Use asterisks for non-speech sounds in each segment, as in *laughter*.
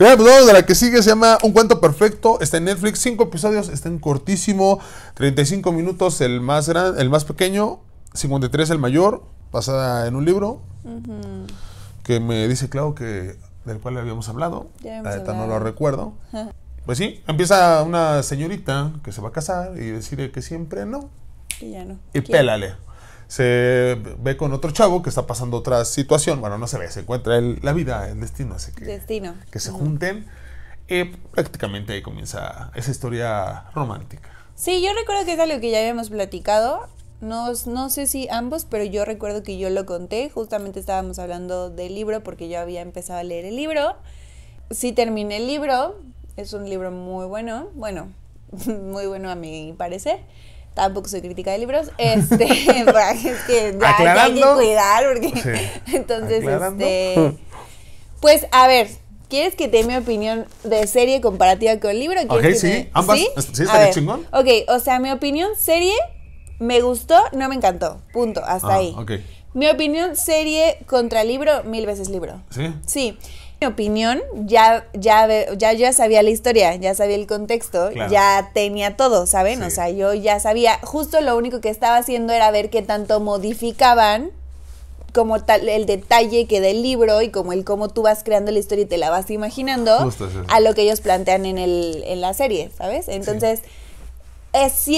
Pero vamos la que sigue, se llama Un Cuento Perfecto, está en Netflix, cinco episodios, está en cortísimo, 35 minutos el más, gran, el más pequeño, 53 el mayor, basada en un libro, que me dice Clau que del cual habíamos hablado, ya no lo recuerdo. Pues sí, empieza una señorita que se va a casar y decide que siempre no. Y ya no. Y pélale se ve con otro chavo que está pasando otra situación. Bueno, no se ve, se encuentra la vida, el destino. Así que, destino. Que se junten. Y prácticamente ahí comienza esa historia romántica. Sí, yo recuerdo que es algo que ya habíamos platicado. No, no sé si ambos, pero yo recuerdo que yo lo conté. Justamente estábamos hablando del libro porque yo había empezado a leer el libro. Sí terminé el libro. Es un libro muy bueno. Bueno, *laughs* muy bueno a mi parecer. Tampoco soy crítica de libros. Este, *laughs* es que hay que cuidar, porque. *laughs* entonces, este. Pues, a ver, ¿Quieres que te dé mi opinión de serie comparativa con libro? Ok, sí. Ambas. ¿Sí? ¿Sí? está chingón? Ok, o sea, mi opinión serie me gustó, no me encantó. Punto, hasta ah, ahí. Mi opinión serie contra libro, mil veces libro. ¿Sí? Sí mi opinión, ya, ya, ya, ya sabía la historia, ya sabía el contexto, ya tenía todo, ¿saben? O sea, yo ya sabía, justo lo único que estaba haciendo era ver qué tanto modificaban como tal el detalle que del libro y como el cómo tú vas creando la historia y te la vas imaginando a lo que ellos plantean en, el, la serie, ¿sabes? Entonces... Sí.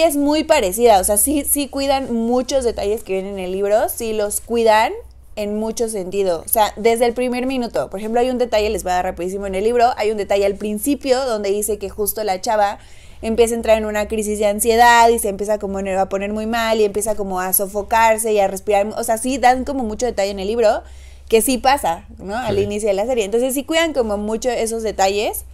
Es, muy parecida, o sea, sí, sí cuidan muchos detalles que vienen en el libro, sí los cuidan en mucho sentido, O sea, desde el primer minuto. Por ejemplo, hay un detalle, les voy a dar rapidísimo en el libro, hay un detalle al principio donde dice que justo la chava empieza a entrar en una crisis de ansiedad y se empieza como a poner muy mal y empieza como a sofocarse y a respirar. O sea, sí dan como mucho detalle en el libro, que sí pasa, ¿no? Al inicio de la serie. Entonces sí cuidan como mucho esos detalles.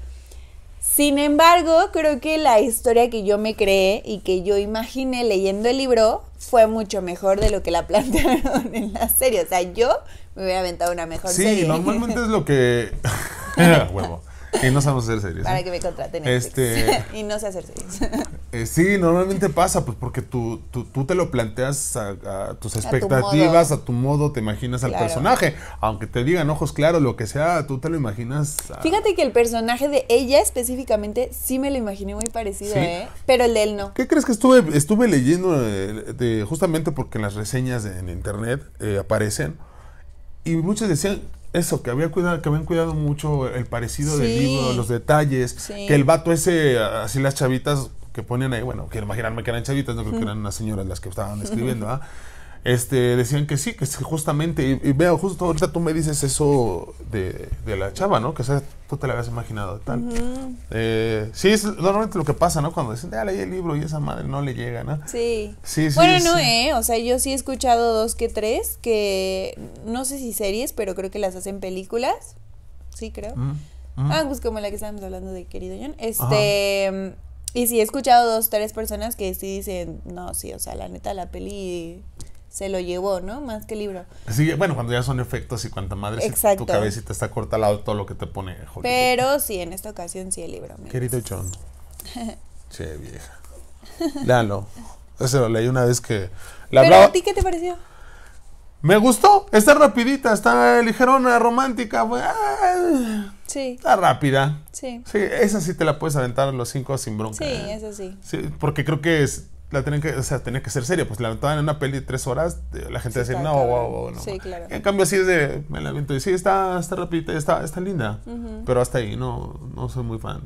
Sin embargo, creo que la historia que yo me creé y que yo imaginé leyendo el libro fue mucho mejor de lo que la plantearon *laughs* en la serie. O sea, yo me hubiera aventado una mejor sí, serie. Sí, normalmente es lo que... *laughs* *laughs* huevo. Y no sabemos hacer series. Para ¿eh? que me contraten. Este... y no sé hacer series. Eh, sí, normalmente pasa, pues porque tú, tú, tú te lo planteas a, tus expectativas, a tu, modo, te imaginas al personaje. Aunque te digan ojos claros, lo que sea, tú te lo imaginas. Fíjate que el personaje de ella específicamente sí me lo imaginé muy parecido, ¿eh? Pero el de él no. ¿Qué crees que estuve, estuve leyendo eh, justamente porque las reseñas en internet eh, aparecen? Y muchos decían, eso, que, había cuidado, que habían cuidado mucho el parecido del libro, los detalles, que el vato ese, así las chavitas que ponían ahí, bueno, quiero imaginarme que eran chavitas, no creo que eran unas señoras las que estaban *laughs* escribiendo, ¿ah? Este, decían que sí, que justamente, y, veo, justo ahorita tú me dices eso de, de la chava, ¿no? Que tú te la habías imaginado, tal. Eh, sí, es normalmente lo que pasa, ¿no? Cuando dicen, ya ah, leí el libro y esa madre no le llega, ¿no? Sí. Sí, sí. Bueno, no, ¿eh? O sea, yo sí he escuchado dos que tres, que no sé si series, pero creo que las hacen películas. Sí, creo. Mm, mm. Ah, pues como la que estábamos hablando de Querido John. Este... Y sí, he escuchado dos, tres personas que sí dicen, no, sí, o sea, la neta, la peli se lo llevó, ¿no? Más que libro. Sí, bueno, cuando ya son efectos y cuanta madre, Exacto. Si tu cabecita está corta al lado todo lo que te pone. Pero sí, en esta ocasión sí el libro. Querido John. *laughs* che, vieja. Léalo. Eso lo leí una vez que... ¿Pero a ti qué te pareció? Me gustó, está rapidita, está ligerona, romántica. Ah, sí. Está rápida. Sí. esa sí te la puedes aventar los cinco sin bronca. Sí, ¿eh? esa sí. Porque creo que la tienen que, o sea, tenía que ser seria. Pues la aventaban en una peli de tres horas, eh, la gente decía, no, wow, wow, no. En cambio, así es de, me la avento y sí, está, está rapidita, está, está linda. Pero hasta ahí, no, no soy muy fan.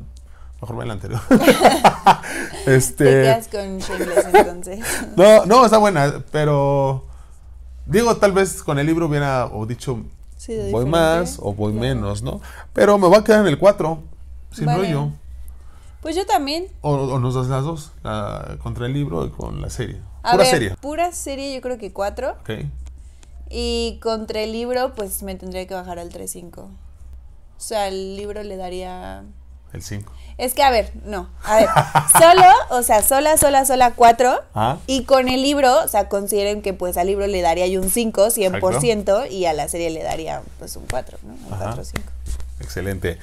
Mejor me la anterior. *laughs* *laughs* este... Te quedas con entonces. *laughs* no, no, está buena, pero digo, tal vez con el libro hubiera o dicho voy más o voy menos, ¿no? Pero me voy a quedar en el cuatro Sí, vale. yo Pues yo también. O, o, nos das las dos, la, contra el libro y con la serie. A pura ver, serie. Pura serie yo creo que cuatro. Ok. Y contra el libro pues me tendría que bajar al 3-5. O sea, el libro le daría... El 5. Es que, a ver, no. A ver, *laughs* solo, o sea, sola, sola, sola, 4. Ah. Y con el libro, o sea, consideren que pues al libro le daría yo un 5, 100%, y a la serie le daría pues un 4, ¿no? Un 4, 5. Excelente.